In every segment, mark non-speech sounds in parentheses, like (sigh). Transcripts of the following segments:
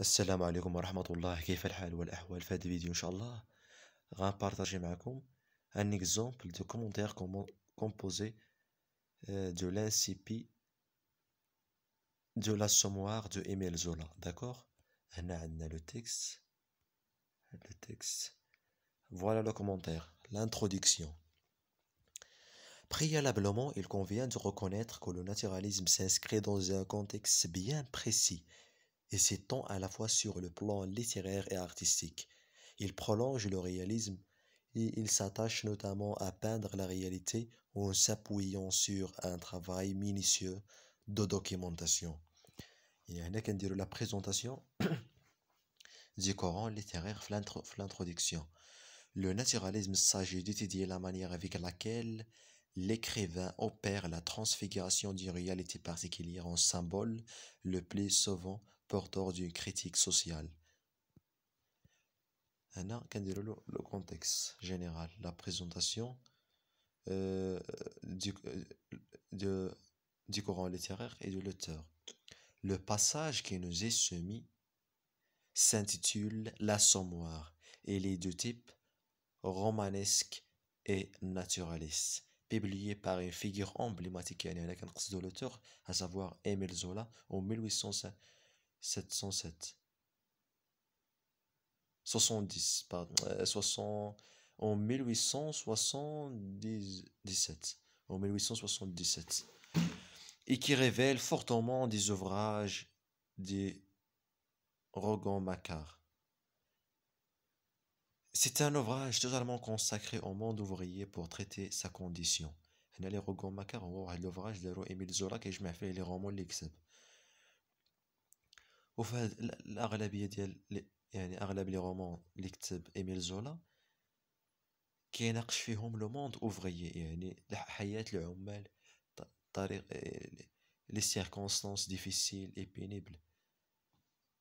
السلام عليكم ورحمة الله كيف الحال والأحوال في هذا الفيديو إن شاء partager avec un exemple de commentaire composé euh, de l'incipit de l'assommoir de Emile Zola d'accord on a le texte le texte voilà le commentaire l'introduction Préalablement, il convient de reconnaître que le naturalisme s'inscrit dans un contexte bien précis et s'étend à la fois sur le plan littéraire et artistique. Il prolonge le réalisme et il s'attache notamment à peindre la réalité en s'appuyant sur un travail minutieux de documentation. Il y a la présentation (coughs) du Coran littéraire l'introduction. Le naturalisme s'agit d'étudier la manière avec laquelle l'écrivain opère la transfiguration d'une réalité particulière en symbole le plus souvent porteur d'une critique sociale. Maintenant, le contexte général la présentation euh, du, euh, du courant littéraire et de l'auteur. Le passage qui nous est soumis s'intitule L'Assommoir et les deux types romanesque et naturaliste, publié par une figure emblématique de l'auteur, à savoir Émile Zola en 1850. 707. 70, pardon, 60, euh, en 1877. Et qui révèle fortement des ouvrages des Rogan Macquart. C'est un ouvrage totalement consacré au monde ouvrier pour traiter sa condition. هنا اللي a ماكار هو واحد لوفراج دارو Zola Zola, كيجمع je m'appelle les Romans l'exemple. وفي هاد الاغلبيه ديال يعني اغلب لي رومون اللي كتب ايميل زولا كيناقش فيهم لو موند أوفغيي يعني حياه العمال طريق آه، لي سيركونستانس ديفيسيل اي بينيبل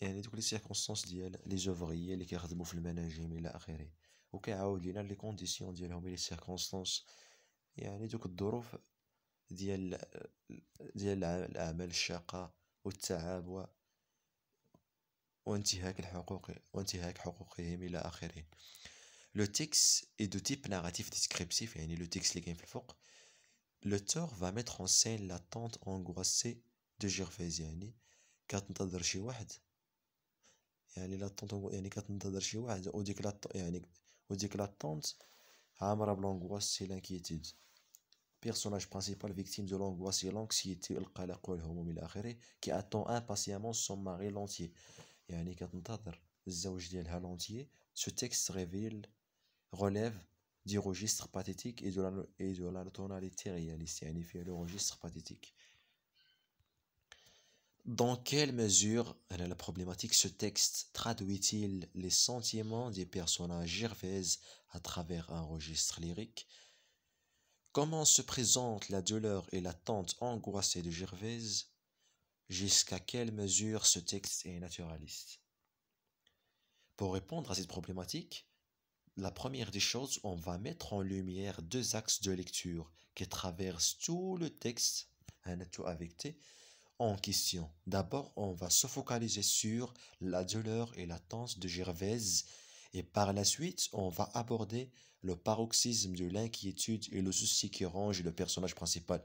يعني دوك لي سيركونستانس ديال لي زوفغيي اللي كيخدموا في المناجم الى اخره وكيعاود لينا لي كونديسيون ديالهم لي سيركونستانس يعني دوك الظروف ديال ديال الاعمال الشاقه والتعب le texte est de type narratif descriptif. le texte va mettre en scène l'attente angoissée de Gervais qui attendait quelqu'un l'attente qui attendait quelqu'un qui attendait l'angoisse et l'inquiétude personnage principal victime de l'angoisse et l'anxiété qui attend impatiemment son mari l'entier ce texte الزوج relève du registre pathétique et de la, de la tonalité réaliste يعني le registre pathétique dans quelle mesure elle la problématique ce texte traduit-il les sentiments des personnages Gervaise à travers un registre lyrique Comment se présente la douleur et l'attente angoissée de Gervaise Jusqu'à quelle mesure ce texte est naturaliste Pour répondre à cette problématique, la première des choses, on va mettre en lumière deux axes de lecture qui traversent tout le texte, un en question. D'abord, on va se focaliser sur la douleur et la tension de Gervaise, et par la suite, on va aborder le paroxysme de l'inquiétude et le souci qui ronge le personnage principal.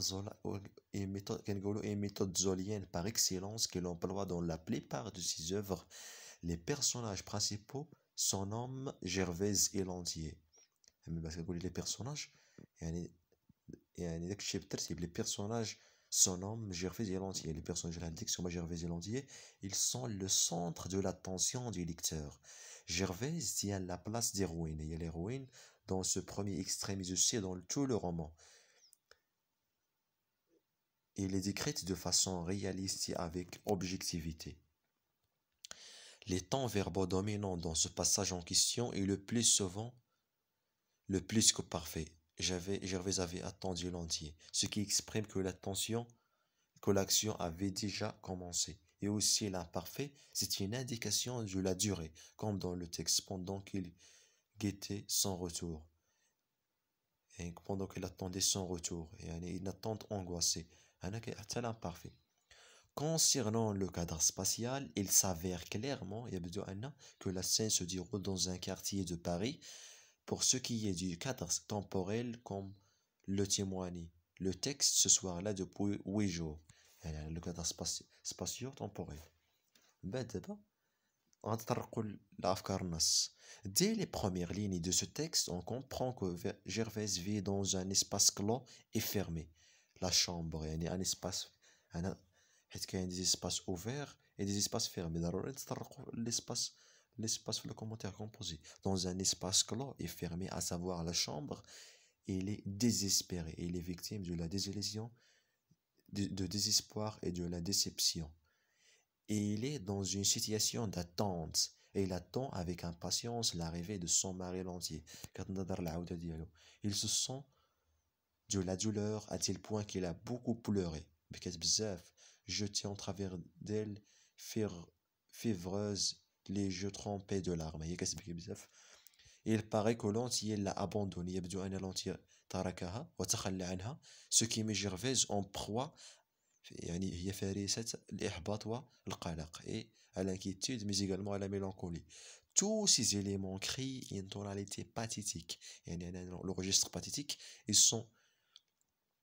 Zola, euh, méthode, zolienne par excellence qu'il emploie dans la plupart de ses œuvres. Les personnages principaux sont nommés Gervaise et Landier. les personnages, sont يعني داك et Landier. Les personnages sont sur Gervais Landier, ils sont le centre de l'attention du lecteur. Gervais tient la place d'héroïne et l'héroïne dans ce premier extrême mais aussi dans tout le roman il est décrit de façon réaliste et avec objectivité. Les temps verbaux dominants dans ce passage en question est le plus souvent le plus que parfait. J'avais, Gervais avait attendu l'entier, ce qui exprime que l'attention, que l'action avait déjà commencé. Et aussi l'imparfait, c'est une indication de la durée, comme dans le texte pendant qu'il guettait son retour. Et pendant qu'il attendait son retour, et une attente angoissée. Concernant le cadre spatial, il s'avère clairement que la scène se déroule dans un quartier de Paris pour ce qui est du cadre temporel comme le témoigne le texte ce soir-là depuis huit jours. Eh, le cadre spatio-temporel. Ben, Dès les premières lignes de ce texte, on comprend que Gervais vit dans un espace clos et fermé la chambre يعني ان اسباس هنا حيت كاين دي اسباس اوفير اي دي اسباس ضروري تطرقوا l'espace le commentaire composé dans un espace clos et fermé, à savoir la chambre, il est désespéré. Il est victime de la désillusion, de, de, désespoir et de la déception. Et il est dans une situation d'attente. Et il attend avec impatience l'arrivée de son mari l'entier. Il se sent de la douleur à tel point qu'elle a beaucoup pleuré. tiens en travers d'elle, févreuse, les yeux trempés de larmes. il paraît que l'entier l'a abandonné Ce qui me Gervaise en proie et à l'inquiétude mais également à la mélancolie tous ces éléments créent une tonalité pathétique le registre pathétique ils sont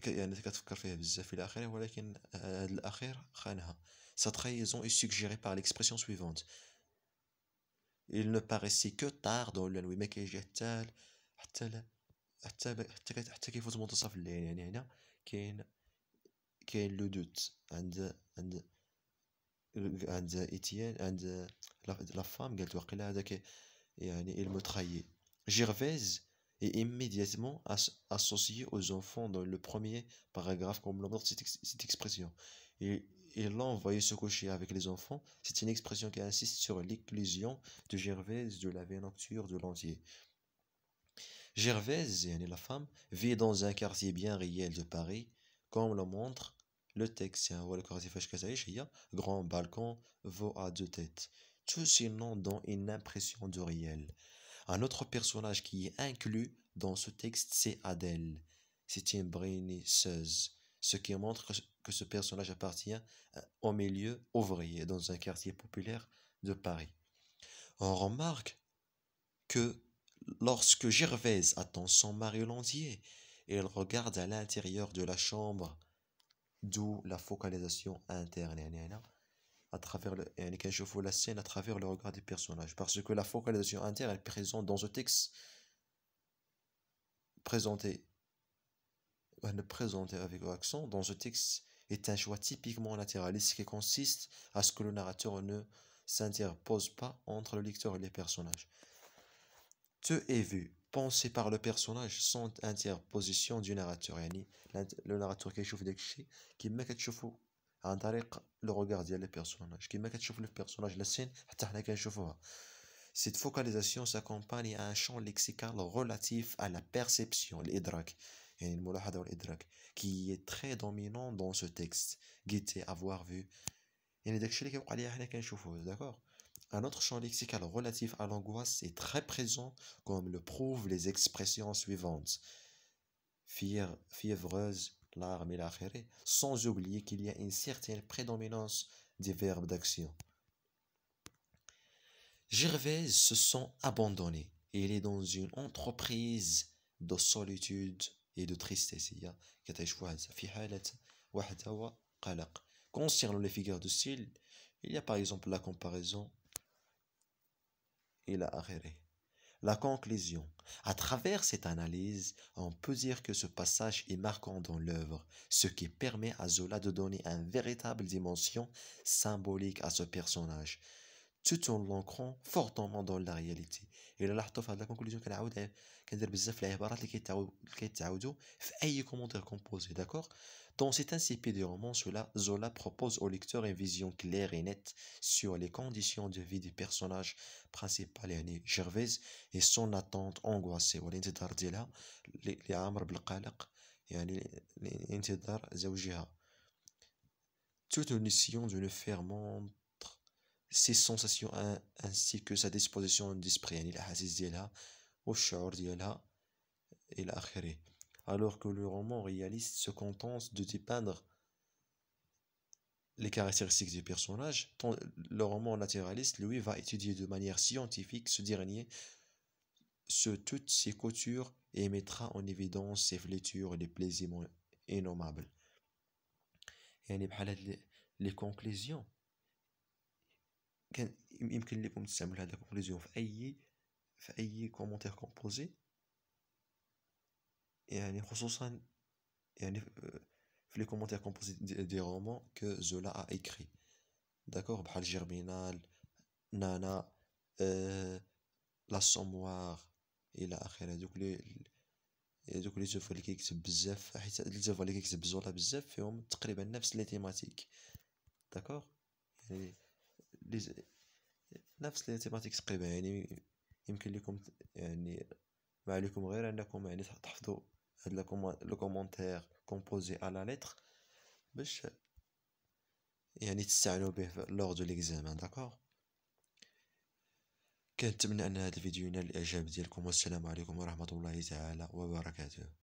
فيه euh, sa trahison est suggérée par l'expression suivante il ne paraissait que tard dans le nuit mais كيجي le حتى حتى حتى كيفوت منتصف الليل يعني هنا كاين كاين لو دوت عند il me est immédiatement associé aux enfants dans le premier paragraphe comme cette, ex cette expression. Et, et l'envoyer se coucher avec les enfants, c'est une expression qui insiste sur l'éclusion de Gervaise de la nocturne de l'Entier. Gervaise, et la femme, vit dans un quartier bien réel de Paris, comme le montre le texte. Grand balcon vaut à deux têtes. Tout sinon dans une impression de réel. Un autre personnage qui est inclus dans ce texte, c'est Adèle. C'est une brinisseuse, ce qui montre que ce personnage appartient euh, au milieu ouvrier dans un quartier populaire de Paris. On remarque que lorsque Gervaise attend son mari et elle regarde à l'intérieur de la chambre, d'où la focalisation interne à travers le, la scène à travers le regard des personnages. Parce que la focalisation interne est présente dans ce texte présenté, avec accent, dans ce texte est un choix typiquement latéraliste qui consiste à ce que le narrateur ne s'interpose pas entre le lecteur et les personnages. Tout est vu, pensé par le personnage sans interposition du narrateur. le narrateur qui chauffe des qui met quelque chose عن طريق لو روغار ديال لي بيرسوناج كيما كتشوف لي بيرسوناج للسين حتى حنا كنشوفوها Cette focalisation s'accompagne à un champ lexical relatif à la perception, l'idrak, qui est très dominant dans ce texte, guetter, avoir vu. D'accord Un autre champ lexical relatif à l'angoisse est très présent, comme le prouvent les expressions suivantes. Fièvreuse » fiévreuse, l'arme et sans oublier qu'il y a une certaine prédominance des verbes d'action. Gervaise se sent abandonné. Il est dans une entreprise de solitude et de tristesse. Concernant les figures de style, il y a par exemple la comparaison et la la conclusion. À travers cette analyse, on peut dire que ce passage est marquant dans l'œuvre, ce qui permet à Zola de donner une véritable dimension symbolique à ce personnage, tout en l'ancrant fortement dans la réalité. Et là, la conclusion qu'elle a qu'elle composé, d'accord dans cet insipide roman, cela, Zola propose au lecteur une vision claire et nette sur les conditions de vie du personnage principal, Yani Gervais, et son attente angoissée. Toute une mission de ne faire montrer ses sensations ainsi que sa disposition d'esprit, au et alors que le roman réaliste se contente de dépeindre les caractéristiques du personnage, le roman naturaliste, lui, va étudier de manière scientifique ce dernier, ce toutes ses coutures, et mettra en évidence ses flétures les plaisirs innommables. Et بحال لي كونكليزيون conclusions. يمكن لكم commentaires composés يعني خصوصا يعني في لي كومونتير كومبوزي دي رومون كو زولا ا ايكري داكوغ بحال جيرمينال نانا أه... لاسوموار الى اخره دوك لي دوك لي توفا اللي كيكتب بزاف حيت لي توفا اللي كيكتب زولا بزاف فيهم تقريبا نفس لي تيماتيك داكوغ يعني لي نفس لي تيماتيك تقريبا يعني يمكن لكم يعني ما عليكم غير انكم يعني تحفظوا هاد لو كومونتير كومبوزي على لتر باش يعني تستعملوا به لوغ دو ليكزامان داكوغ كنتمنى ان هذا الفيديو ينال الاعجاب ديالكم والسلام عليكم ورحمه الله تعالى وبركاته